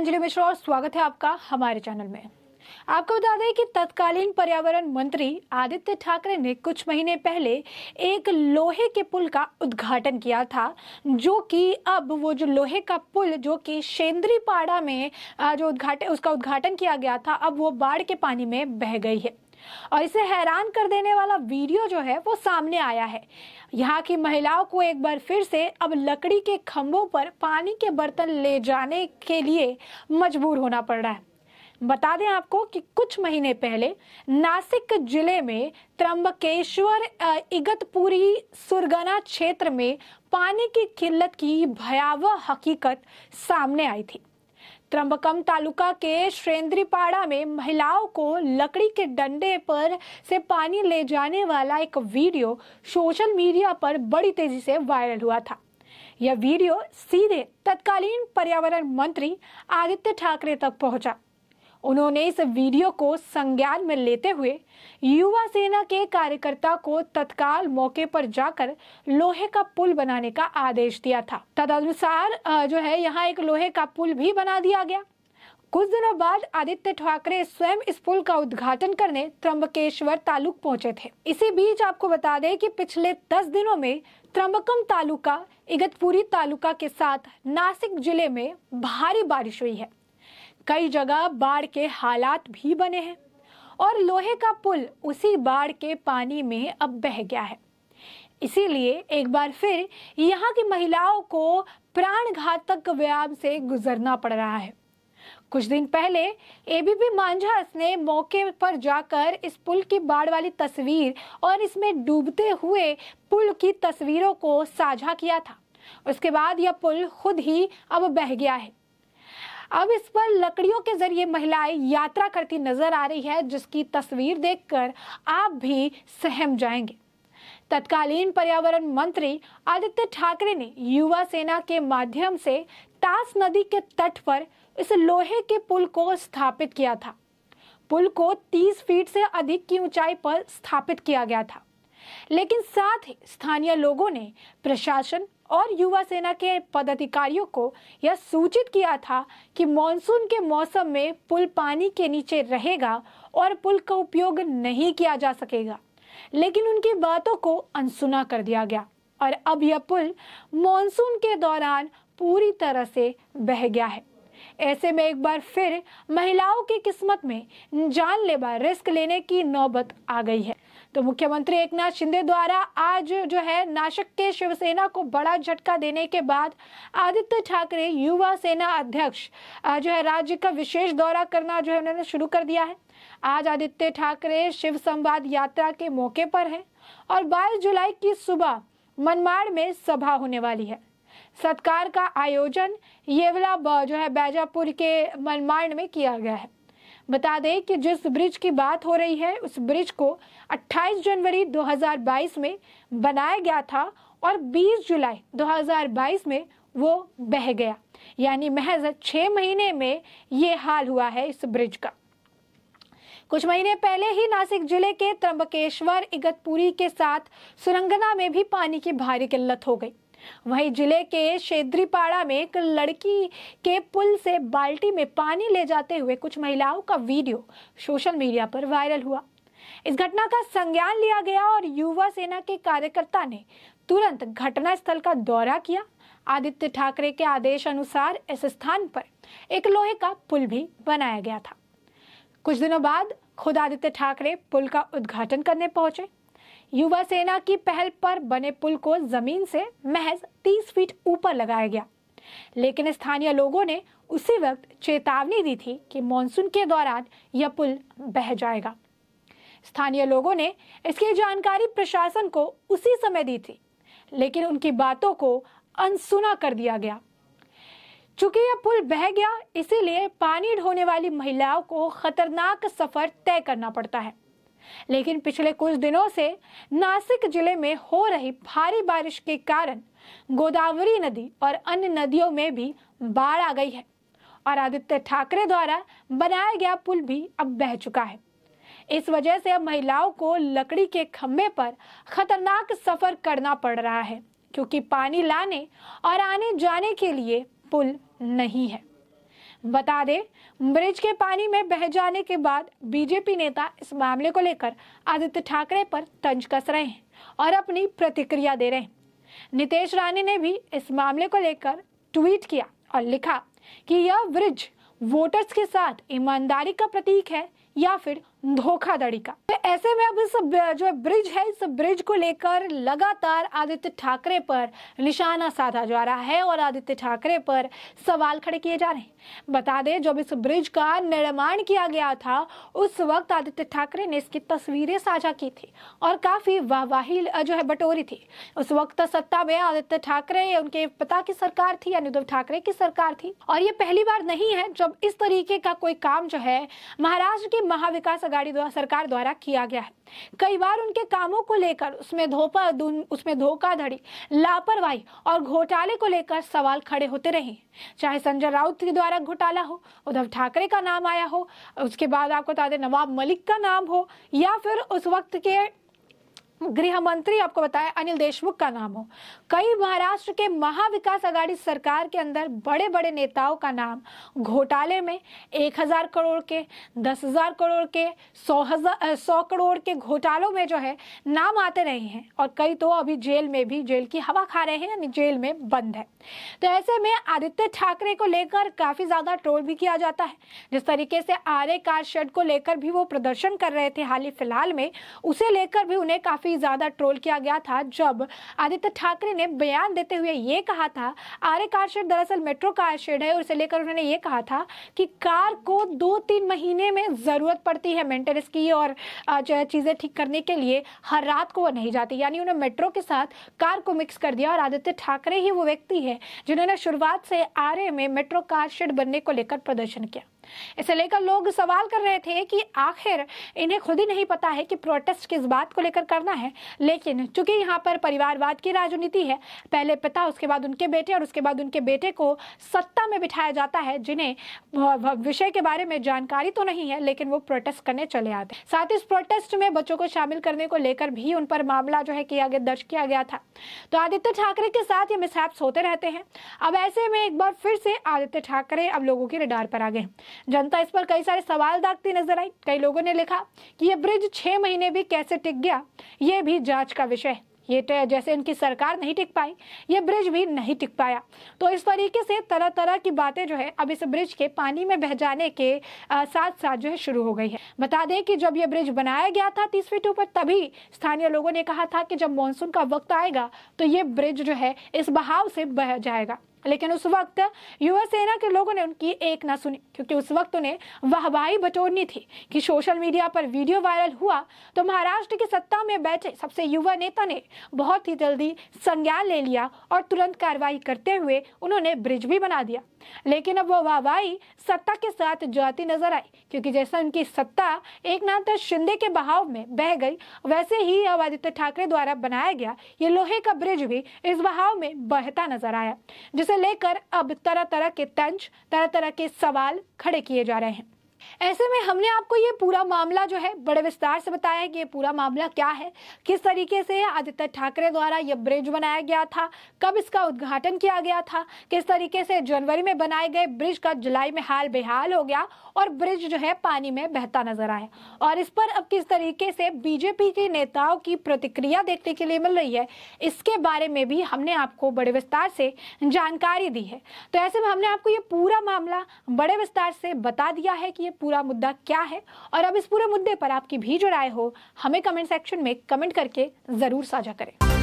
अंजलि मिश्रा और स्वागत है आपका हमारे चैनल में आपको बता दें कि तत्कालीन पर्यावरण मंत्री आदित्य ठाकरे ने कुछ महीने पहले एक लोहे के पुल का उद्घाटन किया था जो कि अब वो जो लोहे का पुल जो कि शेंद्रीपाड़ा में जो उद्घाटन उसका उद्घाटन किया गया था अब वो बाढ़ के पानी में बह गई है और इसे हैरान कर देने वाला वीडियो जो है वो सामने आया है यहाँ की महिलाओं को एक बार फिर से अब लकड़ी के खम्भों पर पानी के बर्तन ले जाने के लिए मजबूर होना पड़ रहा है बता दें आपको कि कुछ महीने पहले नासिक जिले में त्रंबकेश्वर इगतपुरी सुरगना क्षेत्र में पानी की किल्लत की भयावह हकीकत सामने आई थी त्रंबकम तालुका के श्रेंद्रीपाड़ा में महिलाओं को लकड़ी के डंडे पर से पानी ले जाने वाला एक वीडियो सोशल मीडिया पर बड़ी तेजी से वायरल हुआ था यह वीडियो सीधे तत्कालीन पर्यावरण मंत्री आदित्य ठाकरे तक पहुंचा उन्होंने इस वीडियो को संज्ञान में लेते हुए युवा सेना के कार्यकर्ता को तत्काल मौके पर जाकर लोहे का पुल बनाने का आदेश दिया था तदनुसार जो है यहाँ एक लोहे का पुल भी बना दिया गया कुछ दिनों बाद आदित्य ठाकरे स्वयं इस पुल का उद्घाटन करने त्रंबकेश्वर तालुक पहुंचे थे इसी बीच आपको बता दें कि पिछले दस दिनों में त्रंबकम तालुका इगतपुरी तालुका के साथ नासिक जिले में भारी बारिश हुई है कई जगह बाढ़ के हालात भी बने हैं और लोहे का पुल उसी बाढ़ के पानी में अब बह गया है इसीलिए एक बार फिर यहाँ की महिलाओं को प्राण घातक व्यायाम से गुजरना पड़ रहा है कुछ दिन पहले एबीपी मांझास ने मौके पर जाकर इस पुल की बाढ़ वाली तस्वीर और इसमें डूबते हुए पुल की तस्वीरों को साझा किया था उसके बाद यह पुल खुद ही अब बह गया है अब इस पर लकड़ियों के जरिए महिलाएं यात्रा करती नजर आ रही है जिसकी तस्वीर देखकर आप भी सहम जाएंगे तत्कालीन पर्यावरण मंत्री आदित्य ठाकरे ने युवा सेना के माध्यम से तास नदी के तट पर इस लोहे के पुल को स्थापित किया था पुल को 30 फीट से अधिक की ऊंचाई पर स्थापित किया गया था लेकिन साथ ही स्थानीय लोगों ने प्रशासन और युवा सेना के पदाधिकारियों को यह सूचित किया था कि मानसून के मौसम में पुल पानी के नीचे रहेगा और पुल का उपयोग नहीं किया जा सकेगा लेकिन उनकी बातों को अनसुना कर दिया गया और अब यह पुल मानसून के दौरान पूरी तरह से बह गया है ऐसे में एक बार फिर महिलाओं की किस्मत में जानलेवा रिस्क लेने की नौबत आ गई है तो मुख्यमंत्री एकनाथ शिंदे द्वारा आज जो है नाशक के शिवसेना को बड़ा झटका देने के बाद आदित्य ठाकरे युवा सेना अध्यक्ष जो है राज्य का विशेष दौरा करना जो है उन्होंने शुरू कर दिया है आज आदित्य ठाकरे शिव संवाद यात्रा के मौके पर है और 22 जुलाई की सुबह मनमाड़ में सभा होने वाली है सत्कार का आयोजन येवला जो है बैजापुर के मनमाड़ में किया गया है बता दें कि जिस ब्रिज की बात हो रही है उस ब्रिज को 28 जनवरी 2022 में बनाया गया था और 20 जुलाई 2022 में वो बह गया यानी महज छः महीने में ये हाल हुआ है इस ब्रिज का कुछ महीने पहले ही नासिक जिले के त्रंबकेश्वर इगतपुरी के साथ सुरंगना में भी पानी की भारी किल्लत हो गई वहीं जिले के शेद्रीपाड़ा में एक लड़की के पुल से बाल्टी में पानी ले जाते हुए कुछ महिलाओं का वीडियो सोशल मीडिया पर वायरल हुआ इस घटना का संज्ञान लिया गया और युवा सेना के कार्यकर्ता ने तुरंत घटना स्थल का दौरा किया आदित्य ठाकरे के आदेश अनुसार इस स्थान पर एक लोहे का पुल भी बनाया गया था कुछ दिनों बाद खुद आदित्य ठाकरे पुल का उद्घाटन करने पहुंचे युवा सेना की पहल पर बने पुल को जमीन से महज 30 फीट ऊपर लगाया गया लेकिन स्थानीय लोगों ने उसी वक्त चेतावनी दी थी कि मानसून के दौरान यह पुल बह जाएगा स्थानीय लोगों ने इसकी जानकारी प्रशासन को उसी समय दी थी लेकिन उनकी बातों को अनसुना कर दिया गया चूंकि यह पुल बह गया इसीलिए पानी ढोने वाली महिलाओं को खतरनाक सफर तय करना पड़ता है लेकिन पिछले कुछ दिनों से नासिक जिले में हो रही भारी बारिश के कारण गोदावरी नदी और अन्य नदियों में भी बाढ़ आ गई है और आदित्य ठाकरे द्वारा बनाया गया पुल भी अब बह चुका है इस वजह से अब महिलाओं को लकड़ी के खम्भे पर खतरनाक सफर करना पड़ रहा है क्योंकि पानी लाने और आने जाने के लिए पुल नहीं है बता दें ब्रिज के पानी में बह जाने के बाद बीजेपी नेता इस मामले को लेकर आदित्य ठाकरे पर तंज कस रहे हैं और अपनी प्रतिक्रिया दे रहे हैं नितेश रानी ने भी इस मामले को लेकर ट्वीट किया और लिखा कि यह ब्रिज वोटर्स के साथ ईमानदारी का प्रतीक है या फिर धोखाधड़ी का तो ऐसे में अब इस जो ब्रिज है इस ब्रिज को लेकर लगातार आदित्य ठाकरे पर निशाना साधा जा रहा है और आदित्य ठाकरे पर सवाल खड़े किए जा रहे हैं बता दें जब इस ब्रिज का निर्माण किया गया था उस वक्त आदित्य ठाकरे ने इसकी तस्वीरें साझा की थी और काफी वाहवाही जो है बटोरी थी उस वक्त सत्ता में आदित्य ठाकरे उनके पिता की सरकार थी यानी उद्धव ठाकरे की सरकार थी और ये पहली बार नहीं है जब इस तरीके का कोई काम जो है महाराष्ट्र के महाविकास अगाड़ी द्वारा सरकार द्वारा किया गया है कई बार उनके कामों को लेकर उसमें धोपा उसमें धोखाधड़ी लापरवाही और घोटाले को लेकर सवाल खड़े होते रहे चाहे संजय राउत के द्वारा घोटाला हो उद्धव ठाकरे का नाम आया हो उसके बाद आपको बता दें नवाब मलिक का नाम हो या फिर उस वक्त के गृह मंत्री आपको बताया अनिल देशमुख का नाम हो कई महाराष्ट्र के महाविकास अघाड़ी सरकार के अंदर बड़े बड़े नेताओं का नाम घोटाले में एक हजार करोड़ के दस हजार करोड़ के सौ हजार सौ करोड़ के घोटालों में जो है नाम आते रहे हैं और कई तो अभी जेल में भी जेल की हवा खा रहे हैं यानी जेल में बंद है तो ऐसे में आदित्य ठाकरे को लेकर काफी ज्यादा ट्रोल भी किया जाता है जिस तरीके से आर ए कार शेड को लेकर भी वो प्रदर्शन कर रहे थे हाल ही फिलहाल में उसे लेकर भी उन्हें काफी काफ़ी ज़्यादा ट्रोल किया गया था जब आदित्य ठाकरे ने बयान देते हुए ये कहा था आर्य कार शेड दरअसल मेट्रो कार शेड है और इसे लेकर उन्होंने ये कहा था कि कार को दो तीन महीने में ज़रूरत पड़ती है मेंटेनेंस की और जो है चीज़ें ठीक करने के लिए हर रात को वो नहीं जाती यानी उन्होंने मेट्रो के साथ कार को मिक्स कर दिया और आदित्य ठाकरे ही वो व्यक्ति है जिन्होंने शुरुआत से आर्य में मेट्रो कार शेड बनने को लेकर प्रदर्शन किया इसे लेकर लोग सवाल कर रहे थे कि आखिर इन्हें खुद ही नहीं पता है कि प्रोटेस्ट किस बात को लेकर करना है लेकिन चूंकि यहाँ पर परिवारवाद की राजनीति है पहले पिता उसके बाद उनके बेटे और उसके बाद उनके बेटे को सत्ता में बिठाया जाता है जिन्हें विषय के बारे में जानकारी तो नहीं है लेकिन वो प्रोटेस्ट करने चले आते हैं साथ ही इस प्रोटेस्ट में बच्चों को शामिल करने को लेकर भी उन पर मामला जो है किया गया दर्ज किया गया था तो आदित्य ठाकरे के साथ ये मिसहैप्स होते रहते हैं अब ऐसे में एक बार फिर से आदित्य ठाकरे अब लोगों के रिडार पर आ गए जनता इस पर कई सारे सवाल दागती नजर आई कई लोगों ने लिखा कि ये ब्रिज छह महीने भी कैसे टिक गया ये भी जांच का विषय है ये तो जैसे इनकी सरकार नहीं टिक पाई ये ब्रिज भी नहीं टिक पाया तो इस तरीके से तरह तरह की बातें जो है अब इस ब्रिज के पानी में बह जाने के साथ साथ जो है शुरू हो गई है बता दें कि जब ये ब्रिज बनाया गया था तीस फीट ऊपर तभी स्थानीय लोगों ने कहा था कि जब मानसून का वक्त आएगा तो ये ब्रिज जो है इस बहाव से बह जाएगा लेकिन उस वक्त युवा सेना के लोगों ने उनकी एक ना सुनी क्योंकि उस वक्त उन्हें वाहवाही बटोरनी थी कि सोशल मीडिया पर वीडियो वायरल हुआ तो महाराष्ट्र की सत्ता में बैठे सबसे युवा नेता ने बहुत ही जल्दी संज्ञान ले लिया और तुरंत कार्रवाई करते हुए उन्होंने ब्रिज भी बना दिया लेकिन अब वो वाहवाही सत्ता के साथ जाती नजर आई क्योंकि जैसा उनकी सत्ता एक शिंदे के बहाव में बह गई वैसे ही अब आदित्य ठाकरे द्वारा बनाया गया ये लोहे का ब्रिज भी इस बहाव में बहता नजर आया जिस इसे लेकर अब तरह तरह के तंज तरह तरह के सवाल खड़े किए जा रहे हैं ऐसे में हमने आपको ये पूरा मामला जो है बड़े विस्तार से बताया है कि ये पूरा मामला क्या है किस तरीके से आदित्य ठाकरे द्वारा यह ब्रिज बनाया गया था कब इसका उद्घाटन किया गया था किस तरीके से जनवरी में बनाए गए ब्रिज का जुलाई में हाल बेहाल हो गया और ब्रिज जो है पानी में बहता नजर आया और इस पर अब किस तरीके से बीजेपी के नेताओं की प्रतिक्रिया देखने के लिए मिल रही है इसके बारे में भी हमने आपको बड़े विस्तार से जानकारी दी है तो ऐसे में हमने आपको ये पूरा मामला बड़े विस्तार से बता दिया है कि ये पूरा मुद्दा क्या है और अब इस पूरे मुद्दे पर आपकी भी जो राय हो हमें कमेंट सेक्शन में कमेंट करके ज़रूर साझा करें